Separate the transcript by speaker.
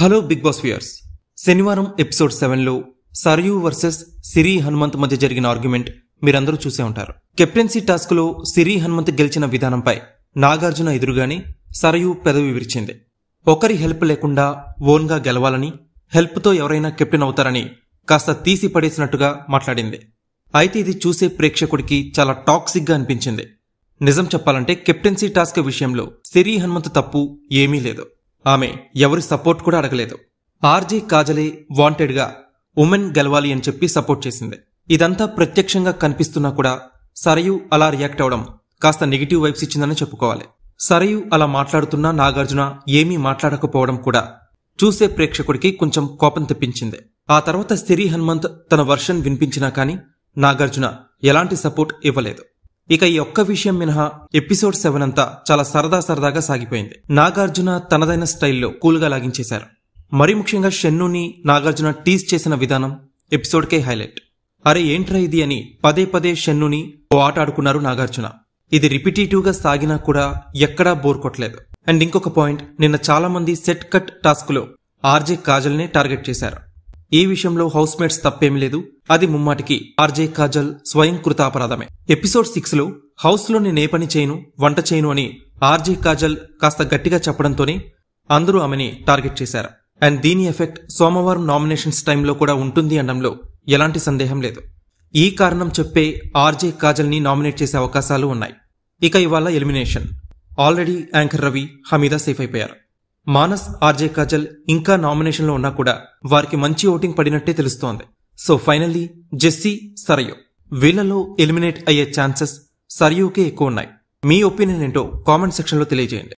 Speaker 1: hello big boss ఫియర్స్ శనివారం episode సెవెన్లో సరయు వర్సెస్ సిరి హనుమంత్ మధ్య జరిగిన ఆర్గ్యుమెంట్ మీరందరూ చూసే ఉంటారు కెప్టెన్సీ టాస్క్లో సిరి హనుమంత్ గెలిచిన విధానంపై నాగార్జున ఎదురుగానే సరయు పెదవి విరిచింది ఒకరి హెల్ప్ లేకుండా ఓన్గా గెలవాలని హెల్ప్తో ఎవరైనా కెప్టెన్ అవుతారని కాస్త తీసి పడేసినట్టుగా మాట్లాడింది అయితే ఇది చూసే ప్రేక్షకుడికి చాలా టాక్సిక్గా అనిపించింది నిజం చెప్పాలంటే కెప్టెన్సీ టాస్క్ విషయంలో సిరి హనుమంత్ తప్పు ఏమీ లేదు ఆమె ఎవరి సపోర్ట్ కూడా అడగలేదు ఆర్జీ కాజలే వాంటెడ్గా ఉమెన్ గెలవాలి అని చెప్పి సపోర్ట్ చేసింది ఇదంతా ప్రత్యక్షంగా కనిపిస్తున్నా కూడా సరయు అలా రియాక్ట్ అవడం కాస్త నెగిటివ్ వైబ్స్ ఇచ్చిందని చెప్పుకోవాలి సరయు అలా మాట్లాడుతున్నా నాగార్జున ఏమీ మాట్లాడకపోవడం కూడా చూసే ప్రేక్షకుడికి కొంచెం కోపం తెప్పించింది ఆ తర్వాత సిరి హనుమంత్ తన వర్షన్ వినిపించినా కానీ నాగార్జున ఎలాంటి సపోర్ట్ ఇవ్వలేదు ఇక ఈ ఒక్క విషయం మినహా ఎపిసోడ్ సెవెన్ అంతా చాలా సరదా సరదాగా సాగిపోయింది నాగార్జున తనదైన స్టైల్లో కూల్గా లాగించేశారు మరి ముఖ్యంగా షెన్నుని నాగార్జున టీజ్ చేసిన విధానం ఎపిసోడ్కే హైలైట్ అరే ఏంట్రా ఇది అని పదే పదే షెన్నుని ఓ ఆట ఆడుకున్నారు నాగార్జున ఇది రిపిటేటివ్గా సాగినా కూడా ఎక్కడా బోర్ కొట్టలేదు అండ్ ఇంకొక పాయింట్ నిన్న చాలా మంది సెట్ కట్ టాస్క్లో ఆర్జే కాజల్నే టార్గెట్ చేశారు ఈ విషయంలో హౌస్ మేట్స్ తప్పేం లేదు అది ముమ్మాటికి ఆర్జే కాజల్ స్వయం కృతాపరాధమే ఎపిసోడ్ సిక్స్ లో హౌస్లో నేనే పని చేయను వంట చేయను అని ఆర్జే కాజల్ కాస్త గట్టిగా చెప్పడంతోనే అందరూ ఆమెని టార్గెట్ చేశారు అండ్ దీని ఎఫెక్ట్ సోమవారం నామినేషన్స్ టైంలో కూడా ఉంటుంది అనడంలో ఎలాంటి సందేహం లేదు ఈ కారణం చెప్పే ఆర్జే కాజల్ని నామినేట్ చేసే అవకాశాలు ఉన్నాయి ఇక ఇవాళ elimination already anchor Ravi Hameeda safe అయిపోయారు మానస్ ఆర్జే కాజల్ ఇంకా నామినేషన్లో ఉన్నా కూడా వారికి మంచి ఓటింగ్ పడినట్టే తెలుస్తోంది సో ఫైనల్లీ జెస్సీ సరయో వీళ్లలో ఎలిమినేట్ అయ్యే ఛాన్సెస్ సరయూకే ఎక్కువ ఉన్నాయి మీ ఒపీనియన్ ఏంటో కామెంట్ సెక్షన్లో తెలియజేయండి